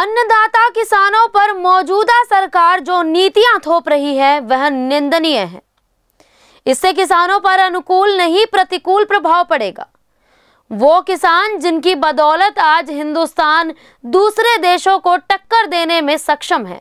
अन्नदाता किसानों पर मौजूदा सरकार जो नीतियां थोप रही है वह निंदनीय है इससे किसानों पर अनुकूल नहीं प्रतिकूल प्रभाव पड़ेगा वो किसान जिनकी बदौलत आज हिंदुस्तान दूसरे देशों को टक्कर देने में सक्षम है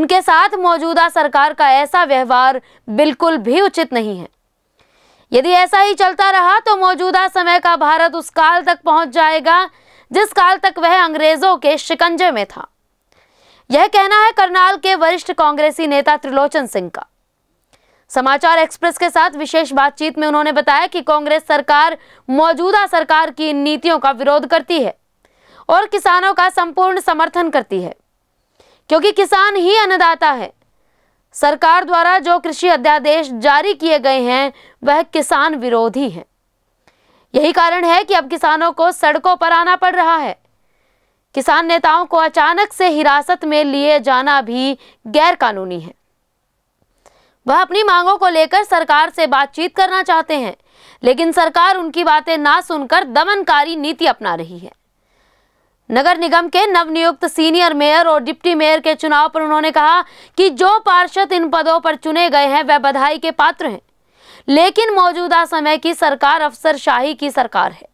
उनके साथ मौजूदा सरकार का ऐसा व्यवहार बिल्कुल भी उचित नहीं है यदि ऐसा ही चलता रहा तो मौजूदा समय का भारत उस काल तक पहुंच जाएगा जिस काल तक वह अंग्रेजों के शिकंजे में था यह कहना है करनाल के वरिष्ठ कांग्रेसी नेता त्रिलोचन सिंह का समाचार एक्सप्रेस के साथ विशेष बातचीत में उन्होंने बताया कि कांग्रेस सरकार मौजूदा सरकार की नीतियों का विरोध करती है और किसानों का संपूर्ण समर्थन करती है क्योंकि किसान ही अन्नदाता है सरकार द्वारा जो कृषि अध्यादेश जारी किए गए हैं वह किसान विरोधी हैं यही कारण है कि अब किसानों को सड़कों पर आना पड़ रहा है किसान नेताओं को अचानक से हिरासत में लिए जाना भी गैर कानूनी है वह अपनी मांगों को लेकर सरकार से बातचीत करना चाहते हैं लेकिन सरकार उनकी बातें ना सुनकर दमनकारी नीति अपना रही है नगर निगम के नवनियुक्त सीनियर मेयर और डिप्टी मेयर के चुनाव पर उन्होंने कहा कि जो पार्षद इन पदों पर चुने गए हैं वह बधाई के पात्र हैं लेकिन मौजूदा समय की सरकार अफसर शाही की सरकार है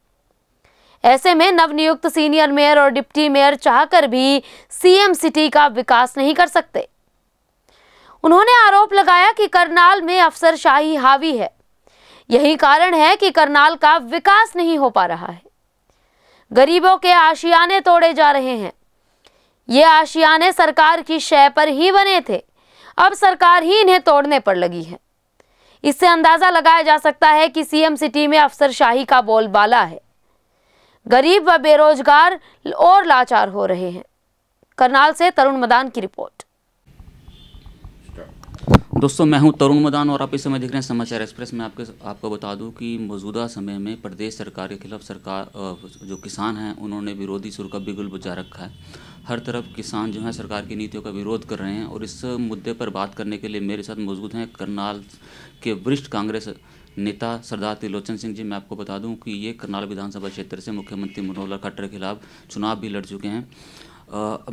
ऐसे में नवनियुक्त सीनियर मेयर और डिप्टी मेयर चाहकर भी सीएम सिटी का विकास नहीं कर सकते उन्होंने आरोप लगाया कि करनाल में अफसर शाही हावी है यही कारण है कि करनाल का विकास नहीं हो पा रहा है गरीबों के आशियाने तोड़े जा रहे हैं ये आशियाने सरकार की शय पर ही बने थे अब सरकार ही इन्हें तोड़ने पर लगी है इससे अंदाज़ा लगाया जा सकता है कि सीएम सिटी में अफसरशाही का बोलबाला है गरीब व बेरोजगार और लाचार हो रहे हैं करनाल से तरुण मदान की रिपोर्ट दोस्तों मैं हूं तरुण मदान और आप इस समय देख रहे हैं समाचार एक्सप्रेस में आपके आपको बता दूं कि मौजूदा समय में प्रदेश सरकार के खिलाफ सरकार जो किसान हैं उन्होंने विरोधी सुर का बिगुल बुझा रखा है हर तरफ किसान जो है सरकार की नीतियों का विरोध कर रहे हैं और इस मुद्दे पर बात करने के लिए मेरे साथ मौजूद हैं करनाल के वरिष्ठ कांग्रेस नेता सरदार त्रिलोचन सिंह जी मैं आपको बता दूँ कि ये करनाल विधानसभा क्षेत्र से मुख्यमंत्री मनोहर लाल खट्टर के खिलाफ चुनाव भी लड़ चुके हैं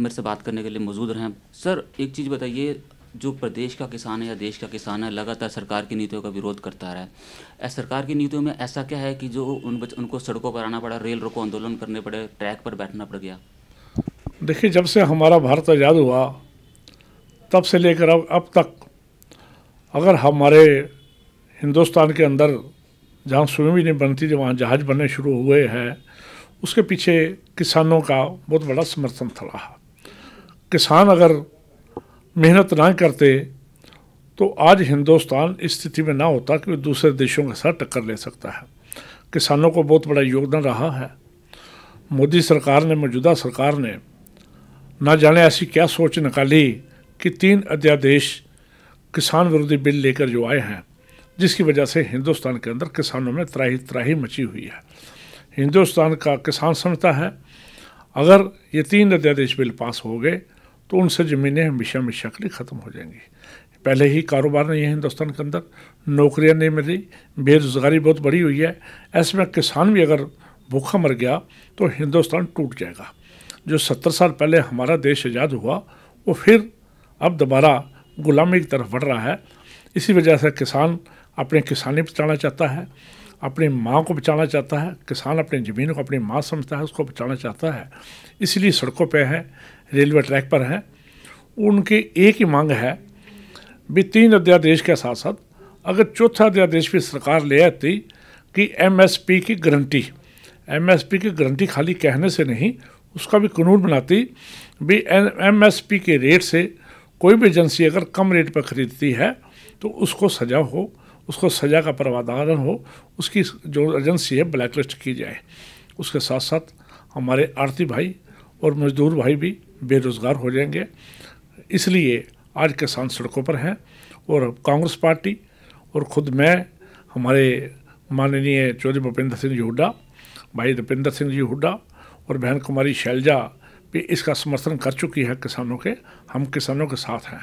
मेरे से बात करने के लिए मौजूद रहें सर एक चीज़ बताइए जो प्रदेश का किसान है या देश का किसान है लगातार सरकार की नीतियों का विरोध करता रहा है सरकार की नीतियों में ऐसा क्या है कि जो उन बच, उनको सड़कों पर आना पड़ा रेल रोको आंदोलन करने पड़े ट्रैक पर बैठना पड़ गया देखिए जब से हमारा भारत आज़ाद हुआ तब से लेकर अब अब तक अगर हमारे हिंदुस्तान के अंदर जहाँ सुइमी नहीं बनती थी वहाँ जहाज बनने शुरू हुए हैं उसके पीछे किसानों का बहुत बड़ा समर्थन था रहा किसान अगर मेहनत ना करते तो आज हिंदुस्तान इस स्थिति में ना होता कि दूसरे देशों के साथ टक्कर ले सकता है किसानों को बहुत बड़ा योगदान रहा है मोदी सरकार ने मौजूदा सरकार ने ना जाने ऐसी क्या सोच निकाली कि तीन अध्यादेश किसान विरोधी बिल लेकर जो आए हैं जिसकी वजह से हिंदुस्तान के अंदर किसानों में त्राही त्राही मची हुई है हिंदुस्तान का किसान समझता है अगर ये तीन अध्यादेश बिल पास हो गए तो उनसे ज़मीनें हमेशा हमेशा के लिए ख़त्म हो जाएंगी पहले ही कारोबार नहीं है हिंदुस्तान के अंदर नौकरियां नहीं मिली बेरोज़गारी बहुत बड़ी हुई है ऐसे में किसान भी अगर भूखा मर गया तो हिंदुस्तान टूट जाएगा जो सत्तर साल पहले हमारा देश आज़ाद हुआ वो फिर अब दोबारा गुलामी की तरफ बढ़ रहा है इसी वजह से किसान अपने किसानी बचाना चाहता है अपनी माँ को बचाना चाहता है किसान अपनी ज़मीन को अपनी माँ समझता है उसको बचाना चाहता है इसलिए सड़कों पे है रेलवे ट्रैक पर हैं उनकी एक ही मांग है भी तीन अध्यादेश के साथ साथ अगर चौथा अध्यादेश भी सरकार ले आती कि एमएसपी की गारंटी एमएसपी की गारंटी खाली कहने से नहीं उसका भी कानून बनाती भी एमएसपी के रेट से कोई भी एजेंसी अगर कम रेट पर खरीदती है तो उसको सजा हो उसको सजा का प्रावधान हो उसकी जो एजेंसी है ब्लैकलिस्ट की जाए उसके साथ साथ हमारे आरती भाई और मजदूर भाई भी बेरोज़गार हो जाएंगे इसलिए आज किसान सड़कों पर हैं और कांग्रेस पार्टी और ख़ुद मैं हमारे माननीय चौधरी भूपेंद्र सिंह जी हुड्डा भाई दीपेंद्र सिंह जी हुड्डा और बहन कुमारी शैलजा भी इसका समर्थन कर चुकी है किसानों के हम किसानों के साथ हैं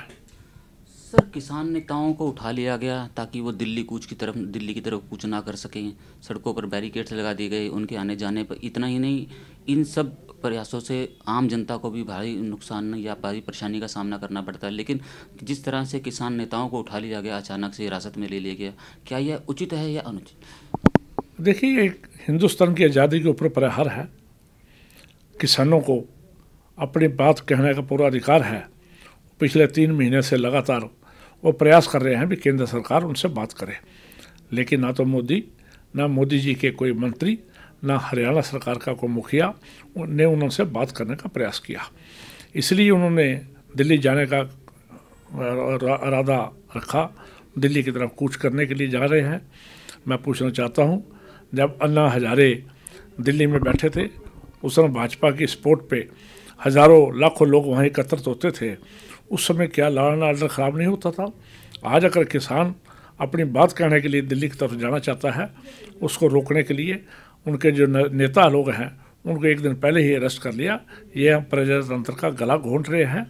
तक किसान नेताओं को उठा लिया गया ताकि वो दिल्ली कूच की तरफ दिल्ली की तरफ कूच ना कर सकें सड़कों पर बैरिकेड्स लगा दिए गए उनके आने जाने पर इतना ही नहीं इन सब प्रयासों से आम जनता को भी भारी नुकसान या भारी परेशानी का सामना करना पड़ता है लेकिन जिस तरह से किसान नेताओं को उठा लिया गया अचानक से हिरासत में ले लिया गया क्या यह उचित है या अनुचित देखिए एक हिंदुस्तान की आज़ादी के ऊपर प्रहार है किसानों को अपनी बात कहने का पूरा अधिकार है पिछले तीन महीने से लगातार वो प्रयास कर रहे हैं कि केंद्र सरकार उनसे बात करे लेकिन ना तो मोदी ना मोदी जी के कोई मंत्री ना हरियाणा सरकार का कोई मुखिया ने उनसे बात करने का प्रयास किया इसलिए उन्होंने दिल्ली जाने का इरादा रखा दिल्ली की तरफ कूच करने के लिए जा रहे हैं मैं पूछना चाहता हूँ जब अन्ना हजारे दिल्ली में बैठे थे उस समय भाजपा की स्पोर्ट पे हज़ारों लाखों लोग वहाँ एकत्रित होते थे उस समय क्या लॉ आर्डर ख़राब नहीं होता था आज अगर किसान अपनी बात कहने के लिए दिल्ली की तरफ जाना चाहता है उसको रोकने के लिए उनके जो नेता लोग हैं उनको एक दिन पहले ही अरेस्ट कर लिया ये हम प्रजातंत्र का गला घोंट रहे हैं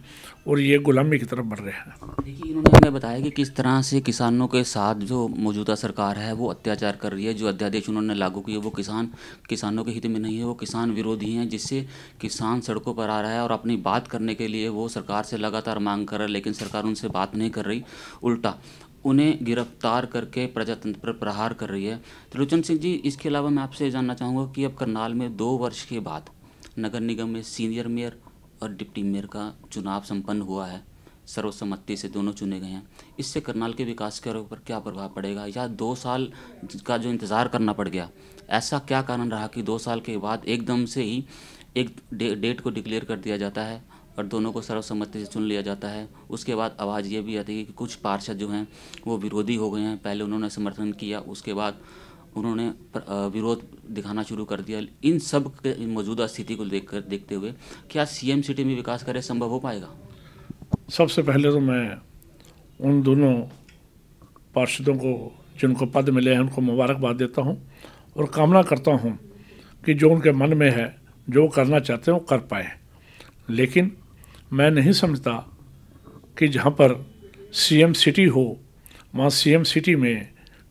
और ये गुलामी की तरफ बढ़ रहे हैं देखिए इन्होंने हमें बताया कि किस तरह से किसानों के साथ जो मौजूदा सरकार है वो अत्याचार कर रही है जो अध्यादेश उन्होंने लागू किए वो किसान किसानों के हित में नहीं है वो किसान विरोधी हैं जिससे किसान सड़कों पर आ रहा है और अपनी बात करने के लिए वो सरकार से लगातार मांग कर रहा है लेकिन सरकार उनसे बात नहीं कर रही उल्टा उन्हें गिरफ्तार करके प्रजातंत्र पर प्रहार कर रही है त्रिलोचन सिंह जी इसके अलावा मैं आपसे जानना चाहूँगा कि अब करनाल में दो वर्ष के बाद नगर निगम में सीनियर मेयर और डिप्टी मेयर का चुनाव संपन्न हुआ है सर्वसम्मति से दोनों चुने गए हैं इससे करनाल के विकास के ऊपर क्या प्रभाव पड़ेगा या दो साल का जो इंतज़ार करना पड़ गया ऐसा क्या कारण रहा कि दो साल के बाद एकदम से ही एक डे, डेट को डिक्लेयर कर दिया जाता है और दोनों को सर्वसम्मति से चुन लिया जाता है उसके बाद आवाज़ ये भी आती है कि कुछ पार्षद जो हैं वो विरोधी हो गए हैं पहले उन्होंने समर्थन किया उसके बाद उन्होंने विरोध दिखाना शुरू कर दिया इन सब के मौजूदा स्थिति को देख कर देखते हुए क्या सी एम सिटी में विकास कार्य संभव हो पाएगा सबसे पहले तो मैं उन दोनों पार्षदों को जिनको पद मिले हैं उनको मुबारकबाद देता हूँ और कामना करता हूँ कि जो उनके मन में है जो करना चाहते हैं वो कर पाए लेकिन मैं नहीं समझता कि जहाँ पर सीएम सिटी हो वहाँ सीएम सिटी में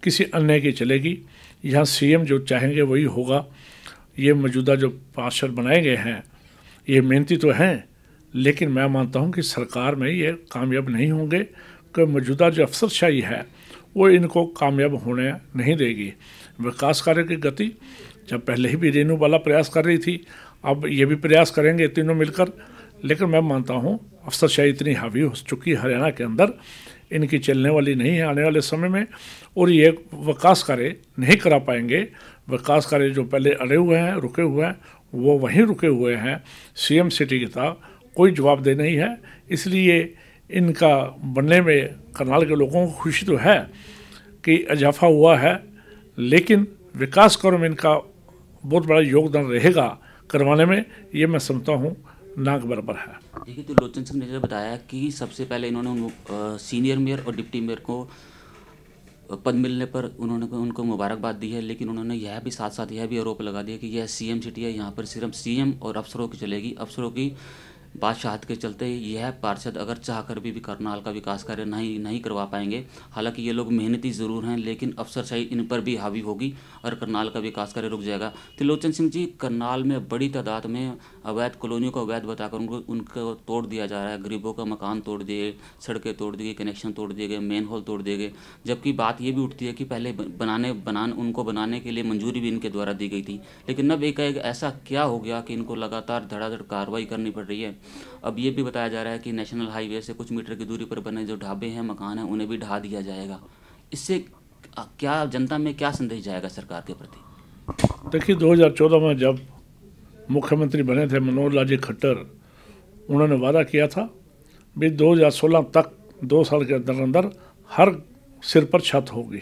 किसी अन्य की चलेगी यहाँ सीएम जो चाहेंगे वही होगा ये मौजूदा जो पार्षद बनाए गए हैं ये मेहनती तो हैं लेकिन मैं मानता हूँ कि सरकार में ये कामयाब नहीं होंगे क्योंकि मौजूदा जो अफसरशाही है वो इनको कामयाब होने नहीं देगी विकास कार्य की गति जब पहले ही भी रेनू वाला प्रयास कर रही थी अब ये भी प्रयास करेंगे तीनों मिलकर लेकिन मैं मानता हूँ अफसरशाही इतनी हावी हो चुकी हरियाणा के अंदर इनकी चलने वाली नहीं है आने वाले समय में और ये विकास कार्य नहीं करा पाएंगे विकास कार्य जो पहले अड़े हुए हैं रुके हुए हैं वो वहीं रुके हुए हैं सीएम सिटी की तरह कोई जवाबदेह नहीं है इसलिए इनका बनने में करनाल के लोगों को खुशी तो है कि इजाफा हुआ है लेकिन विकास कार्यों में इनका बहुत बड़ा योगदान रहेगा करवाने में ये मैं समझता हूँ नाक के बराबर है देखिए तो लोचन सिंह ने बताया कि सबसे पहले इन्होंने सीनियर मेयर और डिप्टी मेयर को पद मिलने पर उन्होंने उनको मुबारकबाद दी है लेकिन उन्होंने यह भी साथ साथ यह भी आरोप लगा दिया कि यह सीएम सिटी है यहाँ पर सिर्फ सीएम और अफसरों की चलेगी अफसरों की बादशाहत के चलते यह पार्षद अगर चाह कर भी, भी करनाल का विकास कार्य नहीं नहीं करवा पाएंगे हालांकि ये लोग मेहनती ज़रूर हैं लेकिन अफसरशाही इन पर भी हावी होगी और करनाल का विकास कार्य रुक जाएगा त्रिलोचन सिंह जी करनाल में बड़ी तादाद में अवैध कॉलोनियों को अवैध बताकर उनको उनको तोड़ दिया जा रहा है गरीबों का मकान तोड़ दिए सड़कें तोड़ दी कनेक्शन तोड़ दिए गए मेन हॉल तोड़ दिए गए जबकि बात ये भी उठती है कि पहले बनाने बनाने उनको बनाने के लिए मंजूरी भी इनके द्वारा दी गई थी लेकिन अब एक ऐसा क्या हो गया कि इनको लगातार धड़ाधड़ कार्रवाई करनी पड़ रही है अब ये भी बताया जा रहा है कि नेशनल हाईवे से कुछ मीटर की दूरी पर बने जो ढाबे हैं मकान हैं उन्हें भी ढा दिया जाएगा इससे क्या जनता में क्या संदेश जाएगा सरकार के प्रति देखिए 2014 में जब मुख्यमंत्री बने थे मनोहर लाल जी खट्टर उन्होंने वादा किया था भी 2016 तक दो साल के अंदर अंदर हर सिर पर छत होगी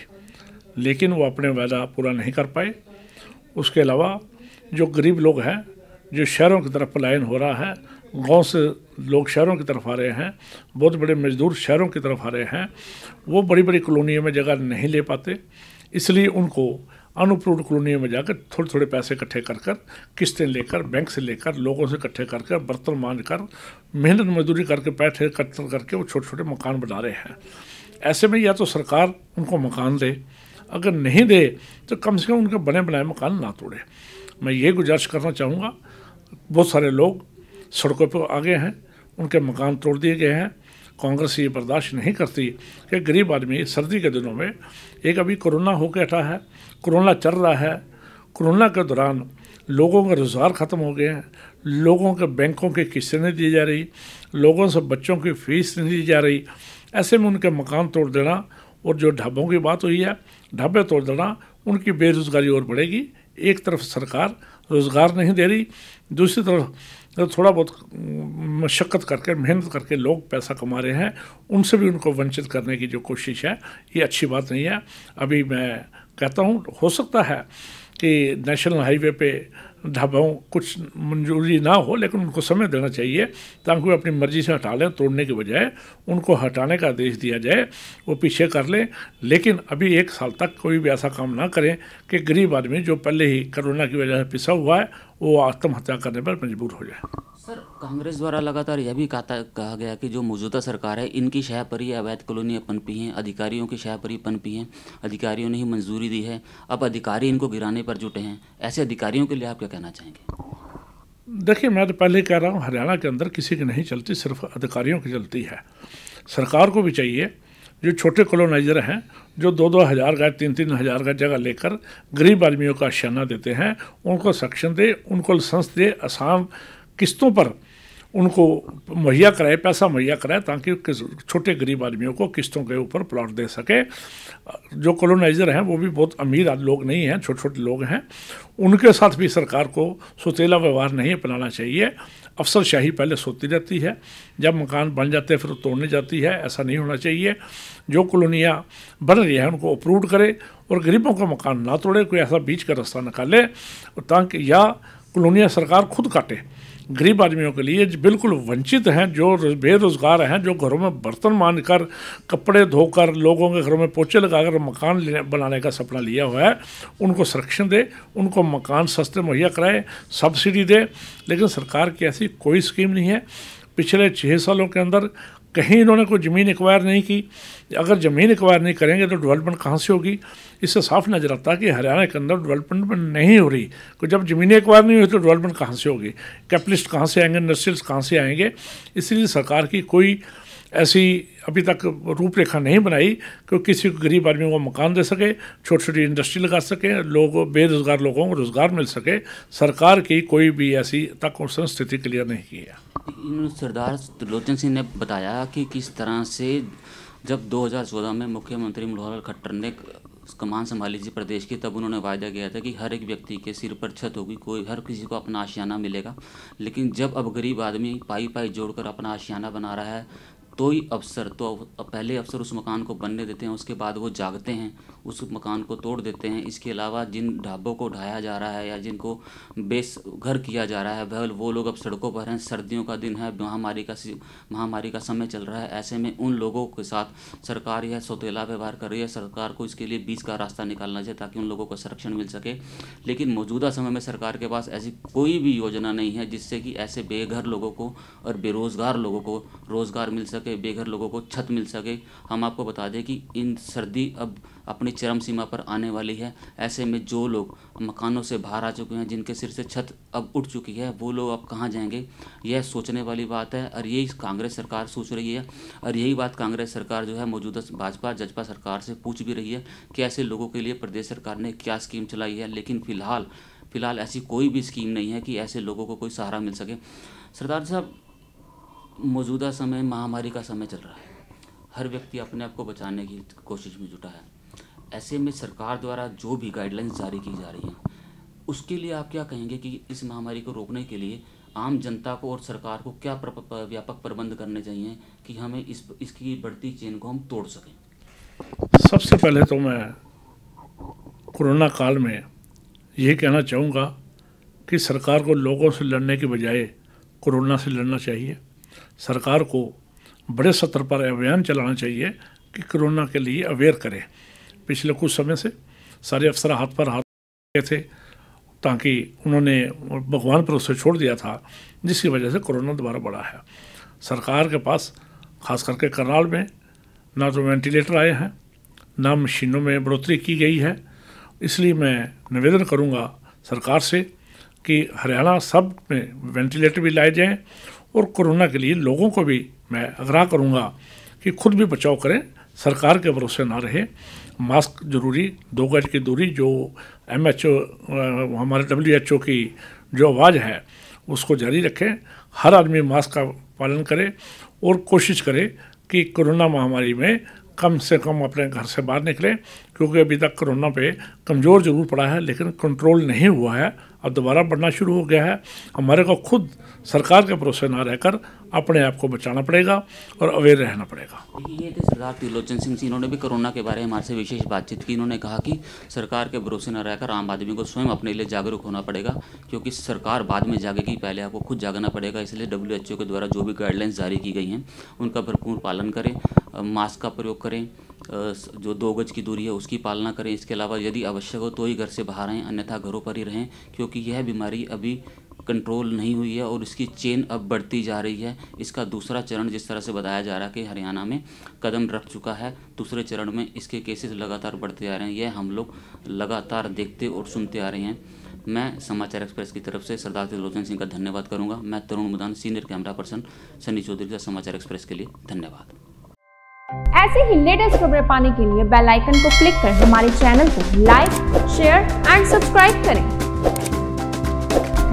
लेकिन वो अपने वादा पूरा नहीं कर पाए उसके अलावा जो गरीब लोग हैं जो शहरों की तरफ पलायन हो रहा है गांव से लोग शहरों की तरफ आ रहे हैं बहुत बड़े मजदूर शहरों की तरफ आ रहे हैं वो बड़ी बड़ी कॉलोनियों में जगह नहीं ले पाते इसलिए उनको अनुप्रूव कॉलोनियों में जाकर थोड़े थोड़े पैसे इकट्ठे कर कर किस्तें लेकर बैंक से लेकर लोगों से इकट्ठे कर कर बर्तन मान कर मेहनत मजदूरी करके पैसे इकट्ठा करके वो छोटे छोटे मकान बना रहे हैं ऐसे में या तो सरकार उनको मकान दे अगर नहीं दे तो कम से कम उनके बने बनाए मकान ना तोड़े मैं ये गुजारिश करना चाहूँगा बहुत सारे लोग सड़कों पर आ गए हैं उनके मकान तोड़ दिए गए हैं कांग्रेस ये बर्दाश्त नहीं करती कि गरीब आदमी सर्दी के दिनों में एक अभी कोरोना हो बैठा है कोरोना चल रहा है कोरोना के दौरान लोगों के रोज़गार ख़त्म हो गए हैं लोगों के बैंकों के किस्से नहीं दी जा रही लोगों से बच्चों की फीस नहीं दी जा रही ऐसे में उनके मकान तोड़ देना और जो ढाबों की बात हुई है ढाबे तोड़ देना उनकी बेरोज़गारी और बढ़ेगी एक तरफ सरकार रोज़गार नहीं दे रही दूसरी तरफ तो थोड़ा बहुत मशक्क़त करके मेहनत करके लोग पैसा कमा रहे हैं उनसे भी उनको वंचित करने की जो कोशिश है ये अच्छी बात नहीं है अभी मैं कहता हूँ हो सकता है कि नेशनल हाईवे पे ढाबाओं कुछ मंजूरी ना हो लेकिन उनको समय देना चाहिए ताकि वे अपनी मर्जी से हटा लें तोड़ने के बजाय उनको हटाने का आदेश दिया जाए वो पीछे कर लें लेकिन अभी एक साल तक कोई भी ऐसा काम ना करें कि गरीब आदमी जो पहले ही कोरोना की वजह से पिसा हुआ है वो आत्महत्या करने पर मजबूर हो जाए सर कांग्रेस द्वारा लगातार यह भी कहा कहा गया कि जो मौजूदा सरकार है इनकी शह पर ही अवैध कॉलोनियाँ पनपी हैं अधिकारियों की शह पर ही पनपी हैं अधिकारियों ने ही मंजूरी दी है अब अधिकारी इनको गिराने पर जुटे हैं ऐसे अधिकारियों के लिए आप क्या कहना चाहेंगे देखिए मैं तो पहले कह रहा हूँ हरियाणा के अंदर किसी की नहीं चलती सिर्फ अधिकारियों की चलती है सरकार को भी चाहिए जो छोटे कॉलोनाइजर हैं जो दो दो हज़ार का तीन तीन हज़ार का जगह लेकर गरीब आदमियों का शाना देते हैं उनको सक्षम दे उनको लाइसेंस दे आसाम किस्तों पर उनको मुहैया कराए पैसा मुहैया कराए ताकि छोटे गरीब आदमियों को किस्तों के ऊपर प्लॉट दे सके जो कॉलोनाइज़र हैं वो भी बहुत अमीर लोग नहीं हैं छोटे छोटे लोग हैं उनके साथ भी सरकार को सोतेला व्यवहार नहीं अपनाना चाहिए अफसरशाही पहले सोती रहती है जब मकान बन जाते हैं फिर तोड़ने जाती है ऐसा नहीं होना चाहिए जो कॉलोनियाँ बन रही हैं उनको अप्रूव करे और गरीबों का मकान ना तोड़े कोई ऐसा बीच का रास्ता निकाले ताकि या कॉलोनियाँ सरकार खुद काटे गरीब आदमियों के लिए बिल्कुल वंचित हैं जो बेरोज़गार हैं जो घरों में बर्तन मान कर कपड़े धोकर लोगों के घरों में पोचे लगाकर मकान बनाने का सपना लिया हुआ है उनको संरक्षण दे उनको मकान सस्ते मुहैया कराए सब्सिडी दे लेकिन सरकार की ऐसी कोई स्कीम नहीं है पिछले छः सालों के अंदर कहीं इन्होंने कोई ज़मीन एक्वायर नहीं की अगर ज़मीन एक्वायर नहीं करेंगे तो डेवलपमेंट कहाँ से होगी इससे साफ नजर आता है कि हरियाणा के अंदर डेवलपमेंट नहीं हो रही को जब ज़मीन एक्वायर नहीं हुई तो डेवलपमेंट कहाँ से होगी कैपिटलिस्ट कहाँ से आएंगे इंडस्ट्रियल्स कहाँ से आएंगे इसलिए सरकार की कोई ऐसी अभी तक रूपरेखा नहीं बनाई कि किसी गरीब आदमी को मकान दे सके छोटी छोटी इंडस्ट्री लगा सके लोग बेरोज़गार लोगों को रोज़गार मिल सके सरकार की कोई भी ऐसी तक संस्थिति क्लियर नहीं की है सरदार त्रिलोचन सिंह ने बताया कि किस तरह से जब 2014 में मुख्यमंत्री मनोहर लाल खट्टर ने कमान संभाली थी प्रदेश की तब उन्होंने वायदा किया था कि हर एक व्यक्ति के सिर पर छत होगी कोई हर किसी को अपना आशियाना मिलेगा लेकिन जब अब गरीब आदमी पाई पाई जोड़कर अपना आशियाना बना रहा है तो ही अवसर तो पहले अफसर उस मकान को बनने देते हैं उसके बाद वो जागते हैं उस मकान को तोड़ देते हैं इसके अलावा जिन ढाबों को ढाया जा रहा है या जिनको बेस घर किया जा रहा है वह वो लोग अब सड़कों पर हैं सर्दियों का दिन है महामारी का महामारी का समय चल रहा है ऐसे में उन लोगों के साथ सरकार यह सौतेला व्यवहार कर रही है सरकार को इसके लिए बीच का रास्ता निकालना चाहिए ताकि उन लोगों को संरक्षण मिल सके लेकिन मौजूदा समय में सरकार के पास ऐसी कोई भी योजना नहीं है जिससे कि ऐसे बेघर लोगों को और बेरोज़गार लोगों को रोज़गार मिल सके बेघर लोगों को छत मिल सके हम आपको बता दें कि इन सर्दी अब अपनी चरम सीमा पर आने वाली है ऐसे में जो लोग मकानों से बाहर आ चुके हैं जिनके सिर से छत अब उठ चुकी है वो लोग अब कहाँ जाएंगे यह सोचने वाली बात है और यही कांग्रेस सरकार सोच रही है और यही बात कांग्रेस सरकार जो है मौजूदा भाजपा जजपा सरकार से पूछ भी रही है कि ऐसे लोगों के लिए प्रदेश सरकार ने क्या स्कीम चलाई है लेकिन फिलहाल फिलहाल ऐसी कोई भी स्कीम नहीं है कि ऐसे लोगों को कोई सहारा मिल सके सरदार साहब मौजूदा समय महामारी का समय चल रहा है हर व्यक्ति अपने आप को बचाने की कोशिश में जुटा है ऐसे में सरकार द्वारा जो भी गाइडलाइंस जारी की जा रही हैं उसके लिए आप क्या कहेंगे कि इस महामारी को रोकने के लिए आम जनता को और सरकार को क्या प्र, प्र, व्यापक प्रबंध करने चाहिए कि हमें इस इसकी बढ़ती चेन को हम तोड़ सकें सबसे पहले तो मैं कोरोना काल में ये कहना चाहूँगा कि सरकार को लोगों से लड़ने के बजाय कोरोना से लड़ना चाहिए सरकार को बड़े सत्र पर अभियान चलाना चाहिए कि कोरोना के लिए अवेयर करें पिछले कुछ समय से सारे अफसर हाथ पर हाथ गए थे ताकि उन्होंने भगवान पर उसे छोड़ दिया था जिसकी वजह से कोरोना दोबारा बढ़ा है सरकार के पास खास करके करनाल में ना तो वेंटिलेटर आए हैं ना मशीनों में बढ़ोतरी की गई है इसलिए मैं निवेदन करूंगा सरकार से कि हरियाणा सब में वेंटिलेटर भी लाए जाएं और कोरोना के लिए लोगों को भी मैं आग्रह करूंगा कि खुद भी बचाव करें सरकार के भरोसे ना रहे मास्क जरूरी दो गज की दूरी जो एम एच ओ हमारे डब्ल्यू एच ओ की जो आवाज़ है उसको जारी रखें हर आदमी मास्क का पालन करे और कोशिश करे कि कोरोना महामारी में कम से कम अपने घर से बाहर निकलें क्योंकि अभी तक कोरोना पे कमज़ोर जरूर पड़ा है लेकिन कंट्रोल नहीं हुआ है अब दोबारा बढ़ना शुरू हो गया है हमारे को खुद सरकार के भरोसे ना रहकर अपने आप को बचाना पड़ेगा और अवेयर रहना पड़ेगा ये थे सरदार त्रिलोचन सिंह जी इन्होंने भी कोरोना के बारे में हमारे से विशेष बातचीत की इन्होंने कहा कि सरकार के भरोसे न रहकर आम आदमी को स्वयं अपने लिए जागरूक होना पड़ेगा क्योंकि सरकार बाद में जागेगी पहले आपको खुद जागना पड़ेगा इसलिए डब्ल्यू के द्वारा जो भी गाइडलाइंस जारी की गई हैं उनका भरपूर पालन करें मास्क का प्रयोग करें जो दो गज की दूरी है उसकी पालना करें इसके अलावा यदि आवश्यक हो तो ही घर से बाहर आएँ अन्यथा घरों पर ही रहें क्योंकि यह बीमारी अभी कंट्रोल नहीं हुई है और इसकी चेन अब बढ़ती जा रही है इसका दूसरा चरण जिस तरह से बताया जा रहा है कि हरियाणा में कदम रख चुका है दूसरे चरण में इसके केसेस लगातार बढ़ते जा रहे हैं यह हम लोग लगातार देखते और सुनते आ रहे हैं मैं समाचार एक्सप्रेस की तरफ से सरदार त्रिलोचन सिंह का धन्यवाद करूंगा मैं Tarun Madan senior camera person Sunny Chaudhary का समाचार एक्सप्रेस के लिए धन्यवाद ऐसे ही लेटेस्ट खबरें पाने के लिए बेल आइकन को क्लिक कर हमारे चैनल को लाइक शेयर एंड सब्सक्राइब करें